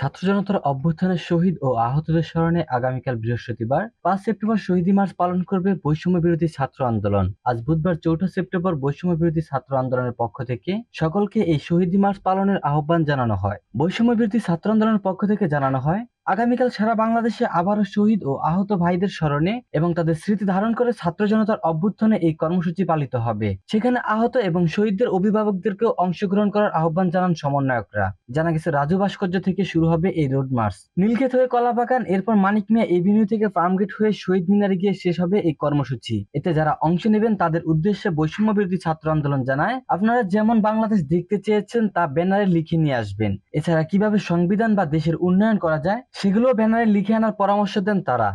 ছাত্র জনতার অভ্যুত্থানের শহীদ ও আহতদের স্মরণে আগামীকাল বৃহস্পতিবার পাঁচ সেপ্টেম্বর শহীদ মার্চ পালন করবে বৈষম্য বিরোধী ছাত্র আন্দোলন আজ বুধবার চৌঠা সেপ্টেম্বর বৈষম্য বিরোধী ছাত্র আন্দোলনের পক্ষ থেকে সকলকে এই শহীদ মার্চ পালনের আহ্বান জানানো হয় বৈষম্য বিরোধী ছাত্র আন্দোলনের পক্ষ থেকে জানানো হয় আগামীকাল সারা বাংলাদেশে আবারও শহীদ ও আহত ভাইদের স্মরণে এবং তাদের স্মৃতি ধারণ করে ছাত্র জনতার অভ্যুত্থানে এই কর্মসূচি পালিত হবে সেখানে আহত এবং শহীদদের অভিভাবকদেরকেও অংশগ্রহণ করার আহ্বান জানান সমন্বয়করা জানা গেছে রাজু ভাস্কর্য থেকে শুরু হবে এই রোড মার্চ নীলক্ষেত হয়ে কলাবাগান এরপর মানিক মিয়া এভিনিউ থেকে ফার্মগেট হয়ে শহীদ মিনারে গিয়ে শেষ হবে এই কর্মসূচি এতে যারা অংশ নেবেন তাদের উদ্দেশ্যে বৈষম্য বিরোধী ছাত্র আন্দোলন জানায় আপনারা যেমন বাংলাদেশ দেখতে চেয়েছেন তা ব্যানারে লিখে নিয়ে আসবেন এছাড়া কিভাবে সংবিধান বা দেশের উন্নয়ন করা যায় সেগুলো ব্যানারে লিখে আনার পরামর্শ দেন তারা